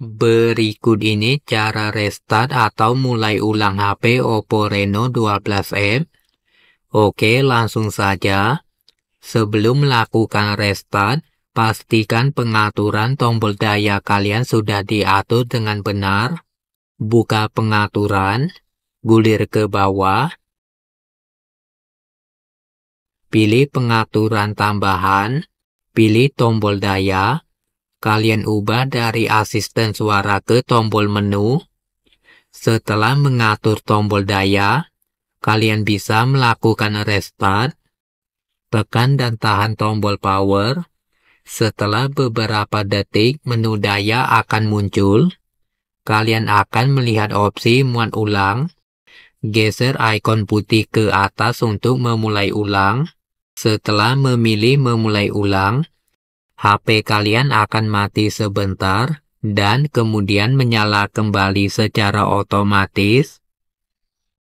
Berikut ini cara restart atau mulai ulang HP Oppo Reno 12M. Oke, langsung saja. Sebelum melakukan restart, pastikan pengaturan tombol daya kalian sudah diatur dengan benar. Buka pengaturan, gulir ke bawah. Pilih pengaturan tambahan, pilih tombol daya, Kalian ubah dari asisten suara ke tombol menu. Setelah mengatur tombol daya, kalian bisa melakukan restart. Tekan dan tahan tombol power. Setelah beberapa detik, menu daya akan muncul. Kalian akan melihat opsi muat ulang. Geser ikon putih ke atas untuk memulai ulang. Setelah memilih memulai ulang, HP kalian akan mati sebentar dan kemudian menyala kembali secara otomatis